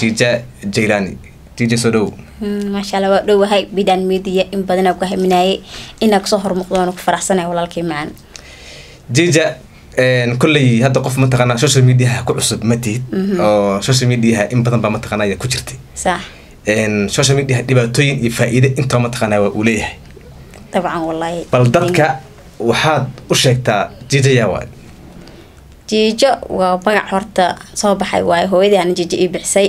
tiija jaylaani tiija soo dhow maasha hmm, alla waa dhowahay bidaan media in badanaa ku haminaaye inaa kusoo hormuqdoon ku faraxsanay walaalkii macaan jija eh, kolley hadda qof mataqaana social mediaha ku cusub ma tihid mhm. oo oh, social mediaha in badan baa mataqaana ayaa ku jirtay social mediaha dhibaatooyin iyo faa-iide intaba mataqaana waa uu leeyahay dabcan wallahi bal dadka waxaad u sheegtaa jija yaawa jiijo waa magac horta soo baxay waayo hooyadaana jiijo ii bixisay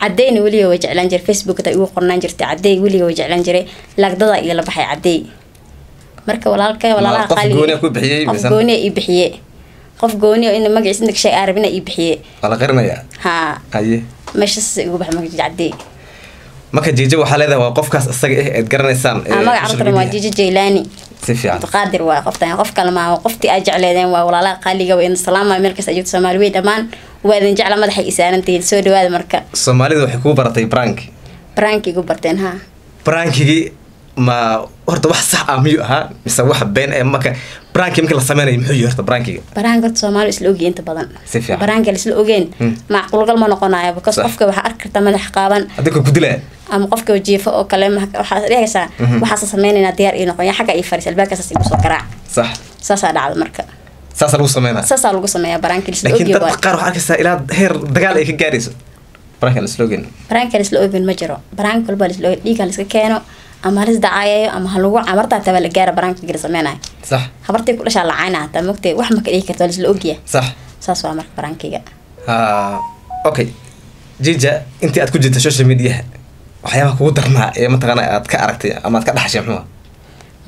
cadeyna weliga way jeclaan jira facebook igu qornaan jirtay cadey weliga way jeclaan jiray laagdada iyo baxay cadey marka walaalka walaalaha qalqof gooniya ii bixiye qof gooniya in magaciis inta shay arabina ii bixiye waa la meeshaas igu baxay magaciis cadey marka jiijo waxaa leedahay waa qofkaas isaga ah eed garanaysaan magac hortana waa jiijo jaylaani cabdiqaadir waa qabtaan qof kale maaha qoftii aa jecleedeen waa walaalaha qaaliga wa salaama meelkaas ajogto soomaali wey dhammaan waa jecla madaxa isaarantahiin soo dhawaada marka soomaalida waxay kuu baratay branki brankigu barteen ha brankigii ma horta wax sax ah miyuu ahaa mise wax been ee eh, marka baraanki markii la sameynayo muxuu yihi horta baraankiga baraanka soomaali isla ogyihin inta badan si la isla ogeyn hmm. macquulgal ma noqonayo because qofka waxaa arki karta madax qaaban adinka kudila ama qofka wajiifo oo kale waxaad hmm. waxaasa sameynaynaa diyaar ii noqon xagga ii fariis albaabkaasaas igu soo garaac sax saasaa dhacda marka saasaa lagu sameynaa saasaa lagu sameeyaa baraanka la isla ogyihin qaar waxaa arkaysaa ilaa heer dagaal ay ka gaarayso baraanka la isla ogeyn baraanka la isla ogeyn ma jiro baraanka walbaa la isla ogeyn dhiigaa la iska keeno ama halis dacaayayo ama halagu amartaa tabaa la gaara baraanka gari sameynayo sax habartay ku dhashaa lacayna hataa mogtay wax maka dhigi karta waa ogya sax saas waa marka baraankayga okay jija intii aad ku jirta social mediaha waxyaabaha kugu darnaa ee mataqaana aad ka aragtay ama aad ka dhaxashay muxuua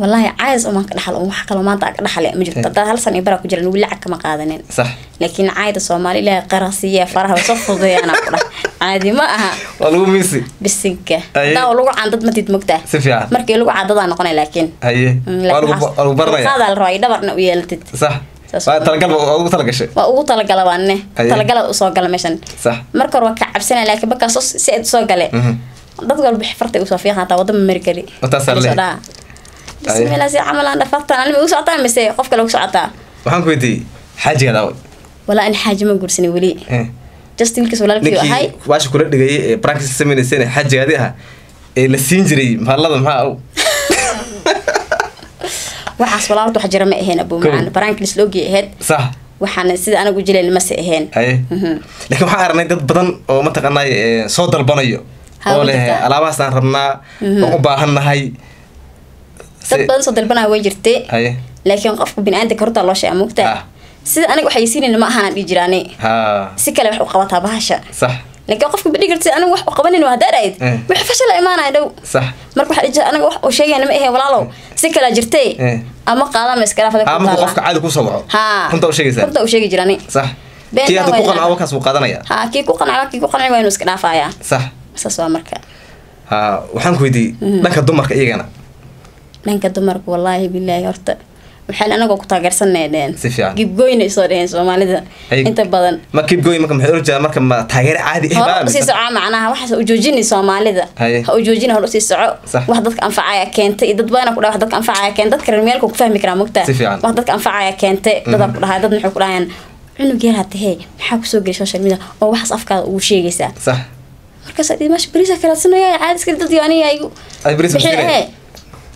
wallaahi caayas umaan ka dhaxal wax kaloo maanta ka dhaxale ma jirto eh. haddaad hal san bara ku jiran wili lacag kama qaadanin sax laakiin caayda soomaali ilaahay qarasiya faraha soo fududeeyaanaa ku dhah caadi ma aha waa lagu miisi bisiga daa lagu candad matid mogtaa si fiican markii lagu candadaa noqonay laakiin haye mm, waa lagu la roo dhabarna u yeelatid sax waa ugu talagashay waa talagala usoo gala meeshan sax marka hore waa ka cabsanaya laakiin markaas si aad usoo gale mhm. dad walba xifartay usoo fiican hataa wadama margeli wataasaa le bismillah si camal aan dhafartaan anima igu socotaa mise qof kale ugu socotaa waxaan ku weydiiyey xaajigaad away walaa in xaaji ma guursanay weli eh justinwaashi kula dhigay eh, rank samaynaysana xajigaadi ah ee la siin jiray mahadlada maxaa waxaas walaal wax jira ma ahayn abuu macaan baraanklis loogii ahayd sax waxaana sida anagu jilayna mase ahayn mhm. laakiin waxaan aragnay dad badan oo mataqaanay eh, soo dalbanayo oo leh alaabahaas aan rabnaa mhm. oo u baahannahay dad badan soo dalbanaya way jirtay laakiin qofka bini-aadamka hortaa loo sheega moogtaa sida aniga waxaysiinayna ma ahaan dhihi jiraane si kale wax u qabataa bahasha sax qofka badhi karti anigu wax u qabanin haddaad dhahid eh. wixii fashal imaanaya dhow marka waxa jira aniga wax uu sheegayana ma ahayn walaalow eh. si kalaa jirtee eh. ama qaadama iskalaafadamarka qofka caadi kusoo baxo runta u sheegaysa runta u sheegi jirani sax kii ku qanco wakaas wuu qaadanaya ha kii ku qanco kii ku qanci waa inuu iska dhaafayaa sax saas waa marka ha waxaan ku weydiiyey mm-hmm. dhanka dumarka iyagana dhanka dumarka wallaahi bilaahi horta waxaan anagoo ku taageersanadheen kibgooyna soo dheheen soomaalida inta badan ma kibgooy marka maxay ula marka ma taageere caadi ah usii soco macnaha waxaas u joojini soomaalida ha u hor usii soco wax dadka anfacaya keentay iyo dad badan ku dhaha wax dadka anfacaya keentay dadka reer meelka ku fahmi karaa mogtaa wax dadka anfacaya keentay dadaa mhm. ku dhahaa dad maxay ku dhahayaan cunug yar hatahee maxaa kusoo gelay social media oo waxaas afkaada ugu sheegaysaa markaas dhimasha beriisa kalaadsanaya caadi iska dad yaaniya igu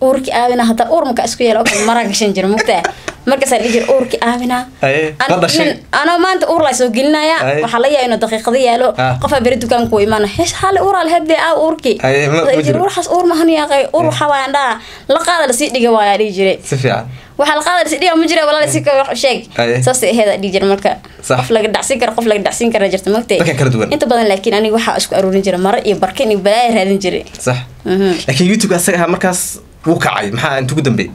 uurki aabina hadda uur markaa isku yeela oka gashan jiro mugtaa markaasaa dhigi jir uurki aabina anoo maanta uur laa gelinaya waxaa la yaa inuu daqiiqado yaalo ah. qofaa beri dukaanku wa imaana hees hale uur ala aa uurki uurxaas uur mahan uur waxaa waayaan dhaha la qaada lasii dhiga waayaa dhihi jire waxaa la qaada dhis dhiga ma jira walaal si wax u saas aheeda dhigi jir marka qof laga dhacsiin karo qof laga dhacsiin kara jirta magte inta badan laakiin aniga waxaa isku aruurin jira mare iyo barkin iyo balaayo raadin jiray sax mhm. laakiin ahaa markaas wuu kacay maxaa inta ugu dambe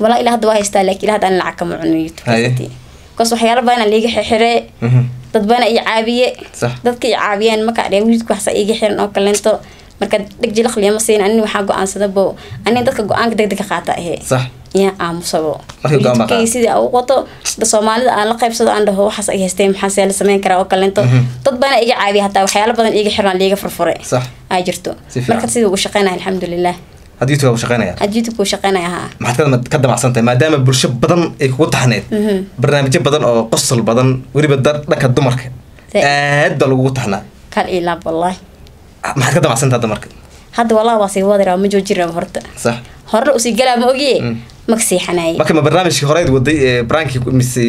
walaa ilaa hadda waa haystaa laakiin ilaa hadda aan lacag kama cunin markaas waxyaala badan aan xirxire mhm. dad badan ii caabiye dadka ii caabiyeen markaa dhee wiilka waxsa iiga xiran oo kaleento marka dhegjilaqliya ma siin anin waxaa go-aansadabo anin dadka go-aanka degdega qaata ahe yaa aamusabo sidii u qoto soomaalida aan la qaybsado aan dhaho waxaas ay haysteen maxaasee la samayn karaa oo kaleento mhm. dad badan iga caabiya hataa waxyaala badan iiga xiran liiga furfure aa jirto marka sidii ugu shaqeynaya alxamdulilah had youtube u shaqeynaya had youtube shaqeynaya maxaad ka damacsantahay maadaama bulsho badan ay kugu taxneyd mhm. barnaamijyo badan oo qosol badan weliba dhanka dumarka aad baa lagugu taxnaa kal ilaab wallahi ah, maxaad ka damacsantaha dumarka hadda wallahi waa sii wadiraa ma joojinaa horta sax horna usii galaa ma ogiye mm. maka seexanaaye marka ma barnaamijkii horeyd waday ee brankii mise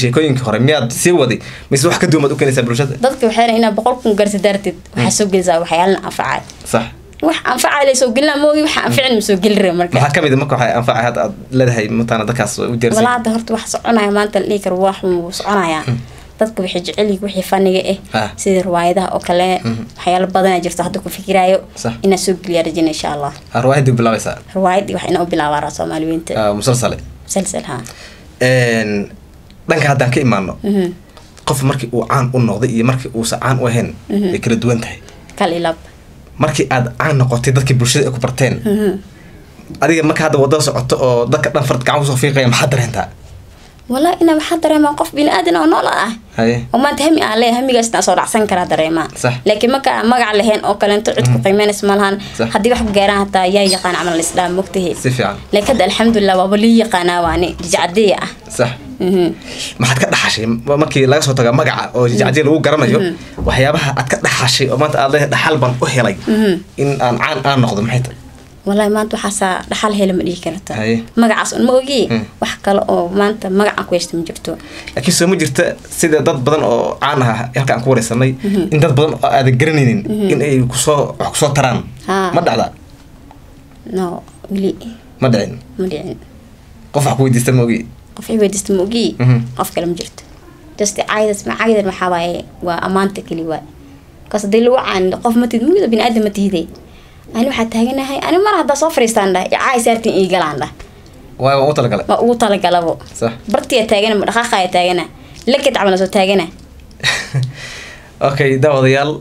sheekooyinkii hore miyaad sii waday mise wax ka duumaad u keenaysaa bulshada dadka waxayna inaad boqol kun garsi daarteed mm. waxaa soo gelisaa waxyaalana anfacaad sax wax anfacaa la soo gelina moogi waxa anficin ma geli raba marka maxaa kamid ah marka waxaa anfaca hadda aad leedahay mataana dadkaas u hadda horta wax soconaya maanta la dhihi karo wax wuu soconayaa hmm. dadku waxay jecel wixii faniga ah sida riwaayadaha oo kale hmm. waxyaalo badanaa jirto hadda ku fikiraayo inaan soo geliyaa rajina insha allah riwaayadii bilaabaysaa riwaayadii wax inaa u bilaabaara soomaaliyiinta ah, musalsale musalsal ha dhanka haddaan ka imaano mhm. qof markii uu caan u noqday iyo markii uusa caan u ahayn mhm. way kala duwan tahay kal ilab markii aad caan noqotay dadkii bulshada ay ku barteen adiga marka hadda wadada socoto oo dadka dhan farad gacan usoo fiiqaya maxaad dareentaa walaa inaa waxaa dareemaa qof bini-aadan oo nool ah oo maanta hami aan leeya hamigaasna soo dhacsan karaa dareemaa laakiin marka magac lahayn oo kaleento cidku mm. qiimeynaysa ma lahan haddii wax gaaraan hataa yaa yaqaan camal isdhaa mogtahe laakiin hadda alxamdulilah waaba lii yaqaanaa waani jijcadiya ah maxaad mm-hmm. ka dhaxashay markii laga soo taga magaca oo jijacdi mm-hmm. lagu garanayo mm-hmm. waxyaabaha aad ka dhaxashay oo maanta aad leedahay dhaxal baan u helay in aan caan aan noqdo maxay tahay walahi maanta waxaasaa dhaxal hela ma dhihi karta magacaas un ma ogi mm. wax kale oo maanta magacaan ku heysta ma jirto laakiin soo ma jirta sida dad badan oo caan aha halkaan ku wareysanay in dad badan oo aadan garanaynin in ay kusoo wax kusoo taraan ma dhacdaa no weli ma dhicin ma dhicin qof wax ku weydiista ma ogi qof cibaadista maogi mhm. qof kale ma jirto just caydas waa ammaanta keli waay markaas hadii lagu caanino qof matid mugida bini aadam ma tihiday ani waxaa taaganahay ani mar haddaa soo fariistaan dhah caay saartiin ii galaan dhah waa ugu talagalabo bartiyaa taagana ma taagana lakad camal soo taagana okay daawadayaal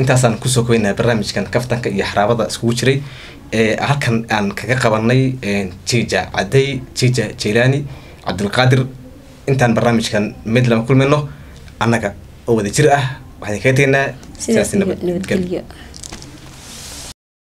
intaasaan kusoo koweynaa barnaamijkan kaftanka iyo xaraabada iskugu jiray halkan aan kaga qabanay jija caday jija jilani cabdulqaadir intaan barnaamijkan mid lama kulmayno annaga oo wada jir ah waxaan kaga tegnaa sidaasnabadgelyo